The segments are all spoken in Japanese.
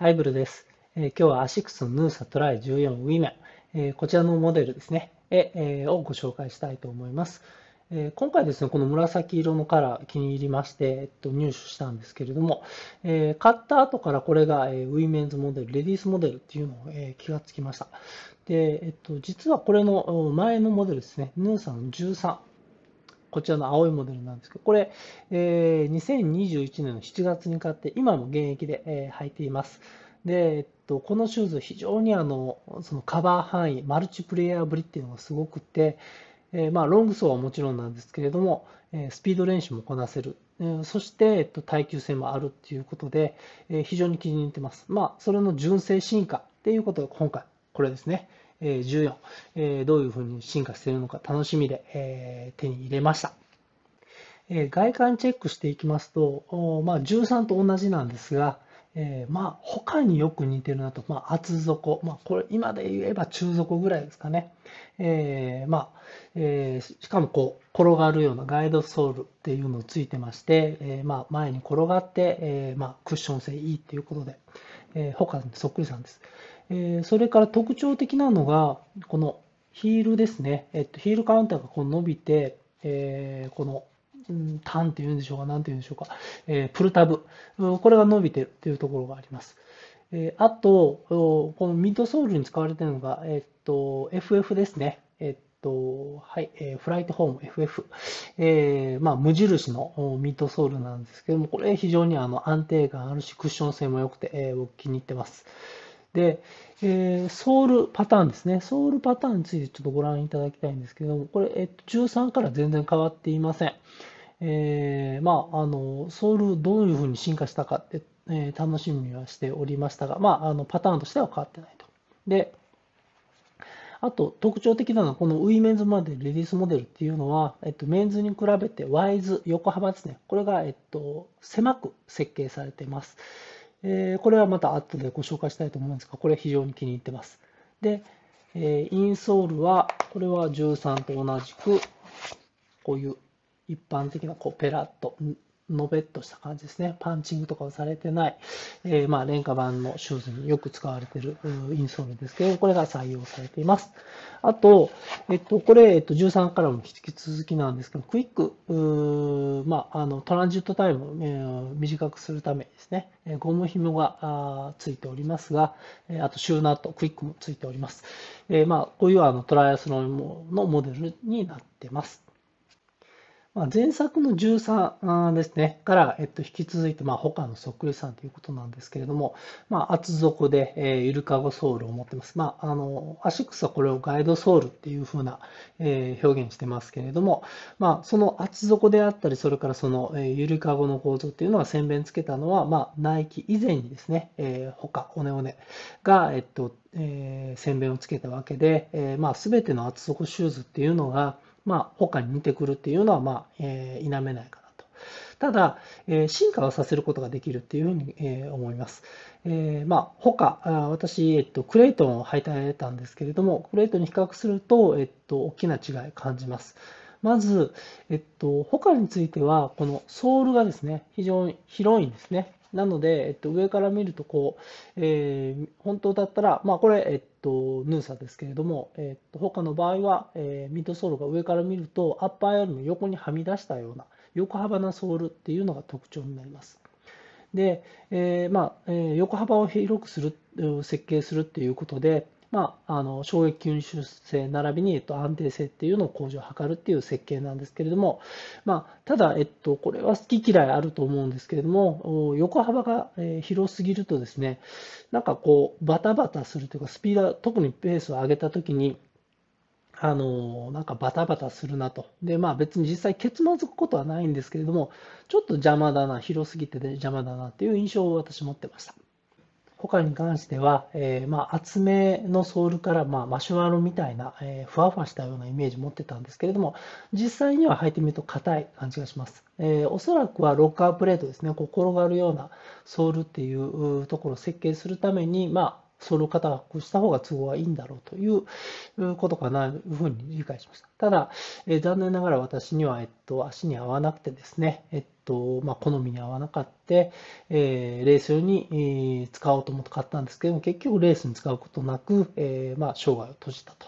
ハイブルです。今日はアシックスのヌーサトライ14ウィメン、こちらのモデルですね、をご紹介したいと思います。今回ですね、この紫色のカラー気に入りまして、入手したんですけれども、買った後からこれが、ウィメンズモデル、レディースモデルっていうのを、気がつきました。で、実はこれの前のモデルですね、ヌーサの13。こちらの青いモデルなんですけど、これ、えー、2021年の7月に買って、今も現役で、えー、履いています。で、えっと、このシューズ、非常にあのそのカバー範囲、マルチプレイヤーぶりっていうのがすごくて、えー、まあ、ロングソーはもちろんなんですけれども、えスピード練習もこなせる、えそして、えっと、耐久性もあるっていうことで、え非常に気に入ってます。まあ、それの純正進化っていうことが今回、これですね。え14、えどういうふうに進化しているのか楽しみで、え手に入れました。え外観チェックしていきますと、まあ、13と同じなんですが、えー、まあ他によく似てるなと、まあ、厚底、まあ、これ今で言えば中底ぐらいですかね、えー、まあ、えー、しかもこう転がるようなガイドソールっていうのをついてまして、えまあ、前に転がって、えまあ、クッション性いいっていうことで、えー、他にそっくりさんです。えそれから特徴的なのが、このヒールですね。えっと、ヒールカウンターがこう伸びて、えー、この、うん、ターンっていうんでしょうか、なんていうんでしょうか、えー、プルタブ、これが伸びてるというところがあります。えー、あと、このミッドソールに使われているのが、えっと、FF ですね。えっと、はい、えー、フライトホーム FF。えー、まあ、無印のミッドソールなんですけども、これ非常にあの安定感あるし、クッション性も良くて、えー、僕気に入ってます。で、えー、ソウルパターンですね。ソウルパターンについてちょっとご覧いただきたいんですけども、これ、えっと、13から全然変わっていません。えー、まあ、あの、ソウルどういうふうに進化したかって、えー、楽しみにはしておりましたが、まあ、あの、パターンとしては変わってないと。で、あと特徴的なのはこのウィメンズモデル、レディースモデルっていうのは、えっと、メンズに比べてワイズ、横幅ですね。これが、えっと、狭く設計されています。えー、これはまた後でご紹介したいと思いますが、これ非常に気に入ってます。で、えー、インソールは、これは13と同じく、こういう一般的なこうペラッとのべっとした感じですね。パンチングとかをされてない、えー、まあ、廉価版のシューズによく使われているインソールですけど、これが採用されています。あと、えっと、これ、えっと、13からも引き続きなんですけど、クイック、まあ、あの、トランジットタイム、えー、短くするためですね、ゴム紐があついておりますが、えあと、シューナット、クイックもついております。えまあ、こういうあのトライアスロンのモデルになってます。まあ、前作の13ですね、から、えっと、引き続いて、まあ、他のそっくりさんということなんですけれども、まあ、厚底で、えー、ゆるかごソールを持ってます。まあ、あの、アシックスはこれをガイドソールっていうふうな、えー、表現してますけれども、まあ、その厚底であったり、それからその、えー、ゆるかごの構造っていうのは、洗弁つけたのは、まあ、ナイキ以前にですね、えー、他、おねおねが、えっと、えー、洗弁をつけたわけで、えー、まあ、すべての厚底シューズっていうのが、まあ、他に似てくるっていうのは、まあ、えー、否めないかなと。ただ、えー、進化をさせることができるっていうふうに、えー、思います。えー、まあ、他、あ私、えっと、クレイトンを履いてたんですけれども、クレイトンに比較すると、えっと、大きな違い感じます。まず、えっと、他については、このソールがですね、非常に広いんですね。なので、えっと、上から見るとこう、えー、本当だったら、まあ、これ、えっと、ヌーサですけれども、えっと、他の場合は、えー、ミッドソールが上から見るとアッパーよりも横にはみ出したような横幅なソールっていうのが特徴になります。で、えー、まあ、え横幅を広くする設計するっていうことで、まあ、あの衝撃吸収性並びに、えっと、安定性っていうのを向上を図るっていう設計なんですけれども、まあ、ただ、えっと、これは好き嫌いあると思うんですけれども、横幅が広すぎるとですね、なんかこう、バタバタするというか、スピード、特にペースを上げたときに、あのなんかバタバタするなと。で、まあ別に実際結まずくことはないんですけれども、ちょっと邪魔だな、広すぎて邪魔だなっていう印象を私持ってました。他に関しては、えー、まあ、厚めのソールから、まあ、マシュマロみたいな、えー、ふわふわしたようなイメージ持ってたんですけれども、実際には履いてみると硬い感じがします。えー、おそらくはロッカープレートですね、こう転がるようなソールっていうところを設計するために、まその方がこうした方が都合はいいんだろうということかなというふうに理解しました。ただ、えー、残念ながら私には、えっと、足に合わなくてですね、えっとまあ、好みに合わなかった、えー、レース用に、えー、使おうと思って買ったんですけども、結局レースに使うことなく、えーまあ、生涯を閉じたと。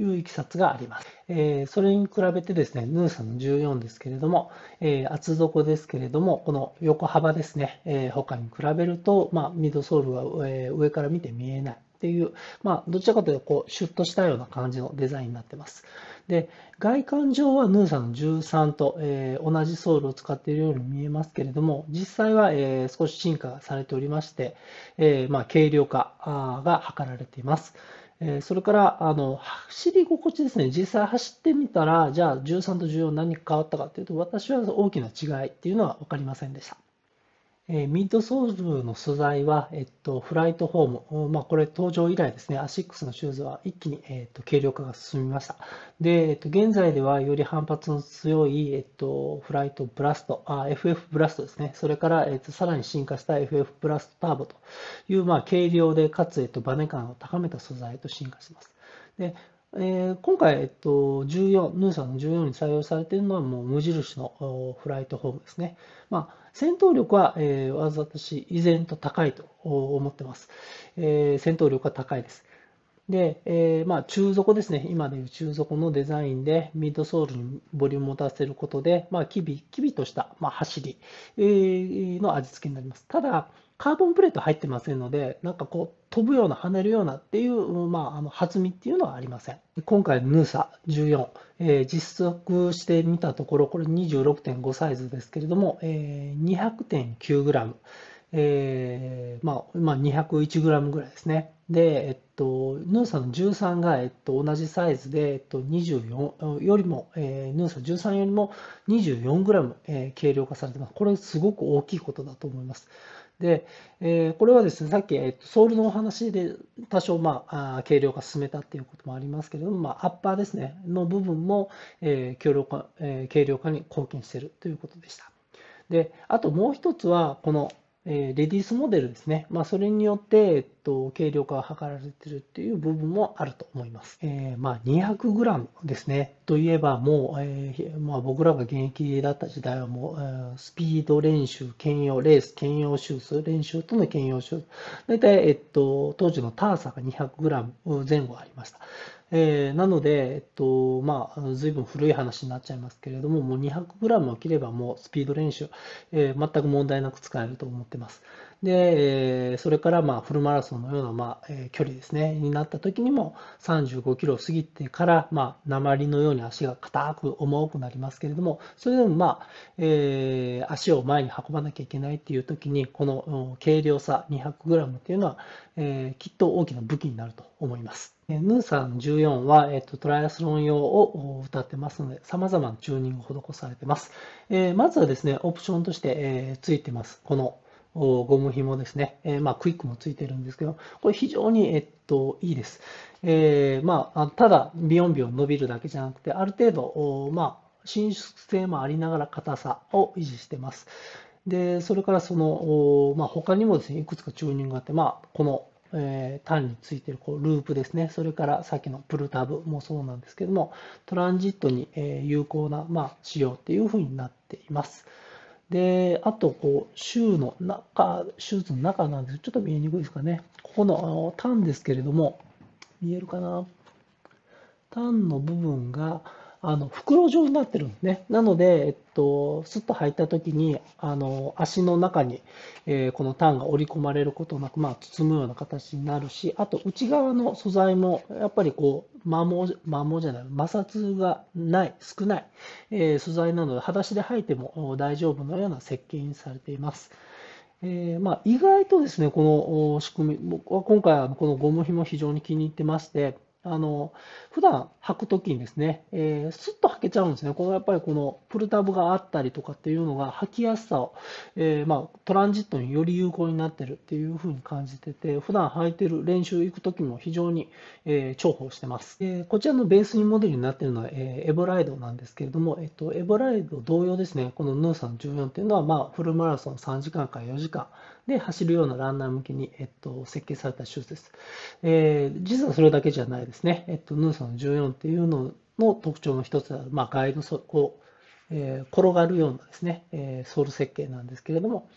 いういきさつがあります。えー、それに比べてですね、ヌーサの14ですけれども、えー、厚底ですけれども、この横幅ですね、えー、他に比べると、まあ、ミドソールは、え上から見て見えないっていう、まあ、どちらかというとこうシュッとしたような感じのデザインになってます。で外観上はヌーサの13と、えー、同じソールを使っているように見えますけれども実際は、えー、少し進化されておりまして、えー、まあ、軽量化が図られています。えそれから、あの、走り心地ですね。実際走ってみたら、じゃあ13と14何か変わったかというと、私は大きな違いっていうのは分かりませんでした。えミッドソールの素材は、えっと、フライトホーム、まあ、これ登場以来ですね、アシックスのシューズは一気に、えっと、軽量化が進みました。で、えっと、現在ではより反発の強い、えっと、フライトブラストあ、FF ブラストですね、それから、えっと、さらに進化した FF ブラストターボという、まあ、軽量でかつ、えっと、バネ感を高めた素材と進化しています。でえー、今回、えっと、14、ヌーさんの14に採用されているのはもう無印のフライトホームですね。まあ戦闘力は、えー、私、依然と高いと思ってます。えー、戦闘力は高いです。で、えー、まあ、中底ですね、今でいう中底のデザインで、ミッドソールにボリュームを持たせることで、まあ、きびきびとした、まあ、走り、の味付けになります。ただ、カーボンプレート入ってませんので、なんかこう、飛ぶような、跳ねるようなっていう、まあ、あの弾みっていうのはありません。今回のーサ s 1 4えー、実測してみたところ、これ26.5サイズですけれども、えー、200.9g、えー、まあ、まあ、201g ぐらいですね。で、えっと、ヌーサの13が、えっと、同じサイズで、えっと、24よりも、えー、ヌーサ1 3よりも 24g、えー、軽量化されてます。これすごく大きいことだと思います。で、えー、これはですね、さっき、えーと、ソールのお話で多少、まあ、あ軽量化進めたっていうこともありますけれども、まあ、アッパーですね、の部分も、えー軽量化えー、軽量化に貢献しているということでした。で、あともう一つは、この、レディースモデルですね。まあ、それによって、えっと、軽量化が図られてるっていう部分もあると思います。えー、まあ、200g ですね。といえば、もう、えー、まあ、僕らが現役だった時代はもう、えー、スピード練習、兼用レース、兼用手術、練習との兼用手術。大体、えっと、当時のターサが 200g 前後ありました。えー、なので、えっと、まあ、随分古い話になっちゃいますけれども、もう 200g を切ればもうスピード練習、えー、全く問題なく使えると思ってます。で、それからまあフルマラソンのようなまあ距離ですね、になった時にも35キロを過ぎてから、まあ、鉛のように足が硬く重くなりますけれども、それでもまあ、えー、足を前に運ばなきゃいけないっていう時に、この軽量さ 200g っていうのは、えー、きっと大きな武器になると思います。ヌーさん14は、えっと、トライアスロン用を歌ってますので、様々なチューニングを施されてます。えー、まずはですね、オプションとして、えー、ついてます。このゴム紐ですね、えー、まあ、クイックもついてるんですけど、これ非常に、えっと、いいです。えー、まあ、ただ、ビヨンビヨン伸びるだけじゃなくて、ある程度、まあ、伸縮性もありながら硬さを維持してます。で、それからその、まあ、他にもですね、いくつかチューニングがあって、まあ、この、えー、単についてるこうループですね、それからさっきのプルタブもそうなんですけども、トランジットに、え有効な、まあ、仕様っていうふうになっています。で、あと、こう、州の中、手術の中なんですちょっと見えにくいですかね。ここの、あの、タンですけれども、見えるかなタンの部分が、あの袋状になってるんですね。なので、えっと、スッと履いた時にあの足の中に、えー、このターンが織り込まれることなく、まあ、包むような形になるしあと内側の素材もやっぱりこう摩耗摩耗じゃない摩擦がない少ない、えー、素材なので裸足で履いても大丈夫のような設計にされています。えー、まあ、意外とですね、この仕組み、僕は今回はこのゴム紐非常に気に入ってまして、あの、普段履くときにですね、えー、スッと履けちゃうんですね。このやっぱりこのプルタブがあったりとかっていうのが履きやすさを、えー、まあ、トランジットにより有効になってるっていうふうに感じてて、普段履いてる練習行くときも非常に、えー、重宝してます、えー。こちらのベースにモデルになってるのは、えー、エボライドなんですけれども、えっと、エボライド同様ですね、このヌーさん14っていうのは、まあ、フルマラソン3時間から4時間、で走るようなランナー向けに、えっと、設計されたシューズです。えー、実はそれだけじゃないですね。えっと、ヌーソン14っていうのの特徴の一つは、まあ、ガイドそこう、えー、転がるようなですね、えー、ソール設計なんですけれども、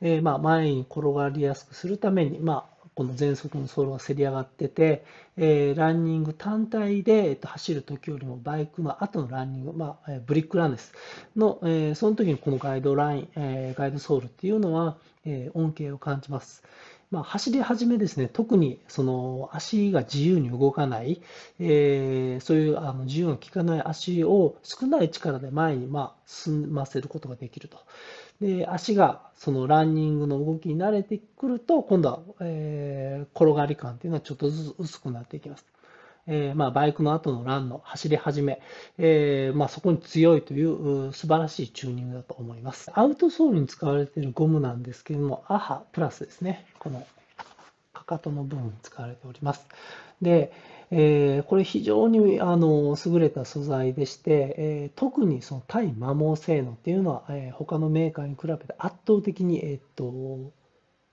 えー、まあ、前に転がりやすくするために、まあ、この全速のソールがせり上がってて、えー、ランニング単体で、えっと、走る時よりもバイクの後のランニング、まあ、ブリックランですの、えー、その時にこのガイドライン、えー、ガイドソールっていうのは、えー、恩恵を感じます。まあ、走り始めですね、特にその足が自由に動かない、えー、そういうあの自由の利かない足を少ない力で前にま進ませることができると。で、足がそのランニングの動きに慣れてくると、今度は、えー、転がり感っていうのはちょっとずつ薄くなっていきます。えー、まあ、バイクの後のランの走り始め、えー、まあ、そこに強いという素晴らしいチューニングだと思います。アウトソールに使われているゴムなんですけれども、アハプラスですね、このかかとの部分に使われております。で、えこれ非常にあの優れた素材でして、えー、特にその対摩耗性能っていうのは、えー、他のメーカーに比べて圧倒的に、えっと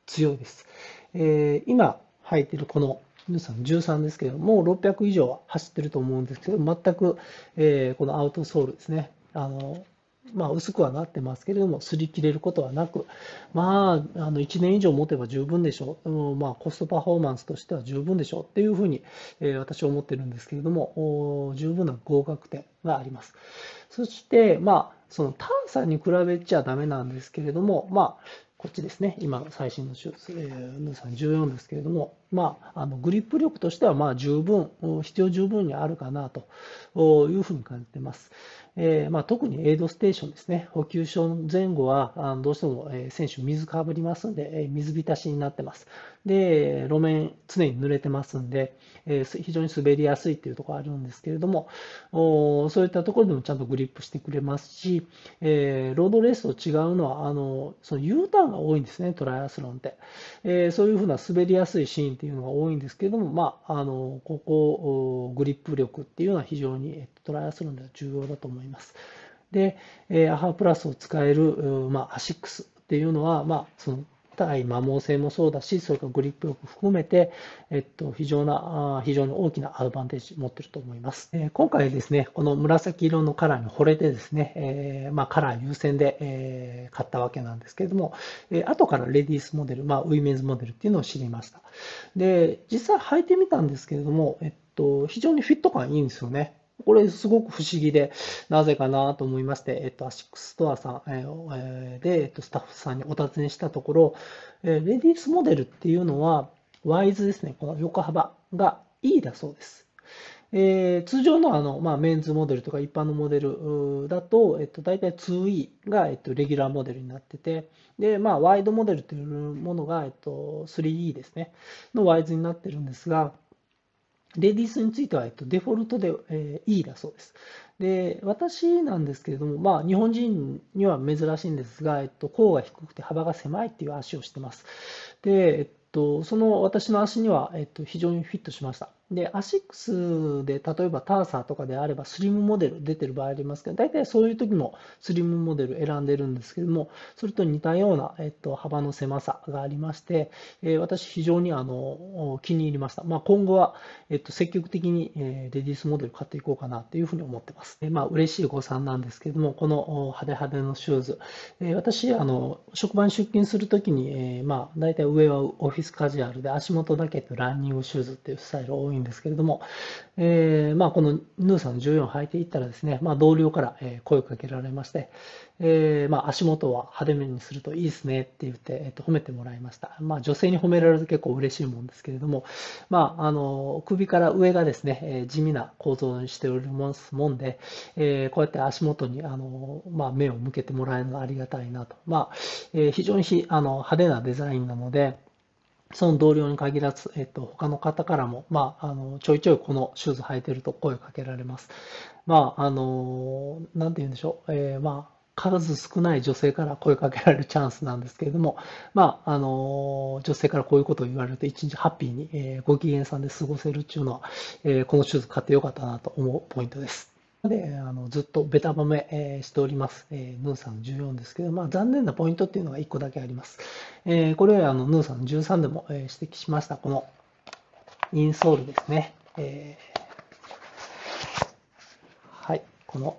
強いです。え今履いてるこの13ですけども600以上は走ってると思うんですけど全く、えこのアウトソールですねあのまあ、薄くはなってますけれども、擦り切れることはなく、まあ、あの1年以上持てば十分でしょう、うんまあ、コストパフォーマンスとしては十分でしょうっていうふうに、えー、私は思ってるんですけれども、十分な合格点があります。そして、まあ、その探査に比べちゃダメなんですけれども、まあ、こっちですね、今、最新の14ですけれども、まあ、あのグリップ力としてはまあ十分、必要十分にあるかなというふうに感じています。えーまあ、特にエイドステーションですね、補給所前後はあのどうしても選手、水かぶりますんで、水浸しになってます。で、路面、常に濡れてますんで、えー、非常に滑りやすいというところあるんですけれども、おそういったところでもちゃんとグリップしてくれますし、えー、ロードレースと違うのは、あのその U ターンが多いんですね、トライアスロンって。えー、そういうふうな滑りやすいシーンっていうのが多いんですけども、まあ、あのここ、グリップ力っていうのは非常にトライアスロンでは重要だと思います。で、えー、アハプラスを使える、まあ、アシックスっていうのは、まあ、その対摩耗性もそうだし、それからグリップ力含めて、えっと、非常な、非常に大きなアドバンテージ持ってると思います。え今回ですね、この紫色のカラーに惚れてですね、えまあ、カラー優先で、え買ったわけなんですけれども、え後からレディースモデル、まあ、ウィメンズモデルっていうのを知りました。で、実際履いてみたんですけれども、えっと、非常にフィット感いいんですよね。これすごく不思議で、なぜかなと思いまして、えっと、アシックストアさん、えー、で、えっと、スタッフさんにお尋ねしたところ、えー、レディースモデルっていうのは、ワイズですね、この横幅が E だそうです。えー、通常のあの、まあ、メンズモデルとか一般のモデルだと、えっと、大体 2E が、えっと、レギュラーモデルになってて、で、まあ、ワイドモデルというものが、えっと、3E ですね、のワイズになってるんですが、レディースについては、えっと、デフォルトで、えー、E だそうです。で、私なんですけれども、まあ、日本人には珍しいんですが、えっと、甲が低くて幅が狭いっていう足をしてます。で、えっと、その私の足には、えっと、非常にフィットしました。で、アシックスで例えばターサーとかであればスリムモデル出てる場合ありますけど、大体そういう時もスリムモデル選んでるんですけども、それと似たような、えっと、幅の狭さがありまして、えー、私非常にあの気に入りました。まあ、今後は、えっと、積極的に、えレディースモデル買っていこうかなっていうふうに思ってます。でまあ、嬉しい誤算なんですけども、この派手派手のシューズ、えー、私あの、職場に出勤するときに、えーまあ、大体上はオフィスカジュアルで足元だけとランニングシューズっていうスタイル多いんですけれども、えー、まあ、このヌーんの14を履いていったらですね、まあ、同僚から声をかけられまして、えー、まあ、足元は派手めにするといいですねって言って、えー、と褒めてもらいました。まあ、女性に褒められると結構嬉しいもんですけれども、まあ、あの首から上がですね、え地味な構造にしておりますもんで、えこうやって足元にあの、まあ、目を向けてもらえるのはありがたいなと。まあえ非常にあの派手なデザインなので、その同僚に限らず、えっと、他の方からも、まあ、あの、ちょいちょいこのシューズ履いてると声をかけられます。まあ、あの、なんて言うんでしょう。えー、まあ、数少ない女性から声かけられるチャンスなんですけれども、まあ、あの、女性からこういうことを言われると、一日ハッピーに、えー、ご機嫌さんで過ごせるっていうのは、えー、このシューズ買ってよかったなと思うポイントです。であのずっとべた褒め、えー、しております、えー、ヌーさん14ですけど、まあ、残念なポイントっていうのが1個だけあります。えー、これはあのヌーさん13でも、えー、指摘しました、このインソールですね。えはい、この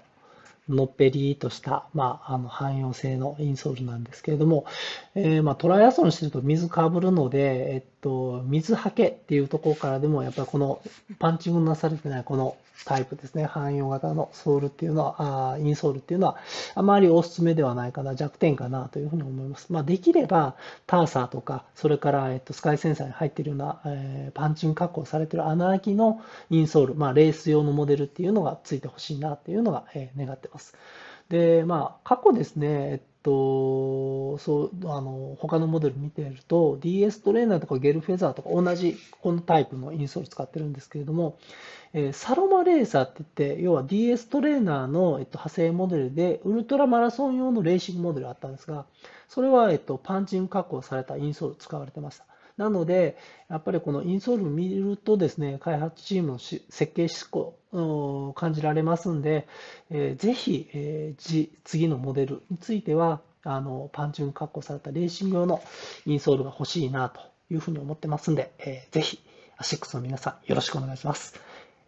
のっぺりとした、まあ、あの汎用性のインソールなんですけれども、えー、まあ、トライアスロンしてると水かぶるので、えっと、水はけっていうところからでも、やっぱりこのパンチングなされてないこのタイプですね、汎用型のソールっていうのは、あインソールっていうのは、あまりおすすめではないかな、弱点かなというふうに思います。まあ、できれば、ターサーとか、それから、えっと、スカイセンサーに入っているような、えー、パンチング加工されてる穴開きのインソール、まあ、レース用のモデルっていうのがついてほしいなっていうのが、えー、願ってます。で、まあ、過去ですね、えっとそうあの他のモデル見てると DS トレーナーとかゲルフェザーとか同じこのタイプのインソール使ってるんですけれども、えサロマレーサーって言って要は DS トレーナーの、えっと、派生モデルでウルトラマラソン用のレーシングモデルがあったんですがそれは、えっと、パンチング加工されたインソール使われてました。なので、やっぱりこのインソール見るとですね、開発チームの設計思考を感じられますんで、えー、ぜひ、えー、次のモデルについては、あのパンチュン確保されたレーシング用のインソールが欲しいなというふうに思ってますんで、えー、ぜひアシックスの皆さんよろしくお願いします。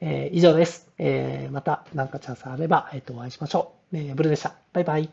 えー、以上です。えー、また何かチャンスあれば、えっ、ー、と、お会いしましょう。えー、ブルでした。バイバイ。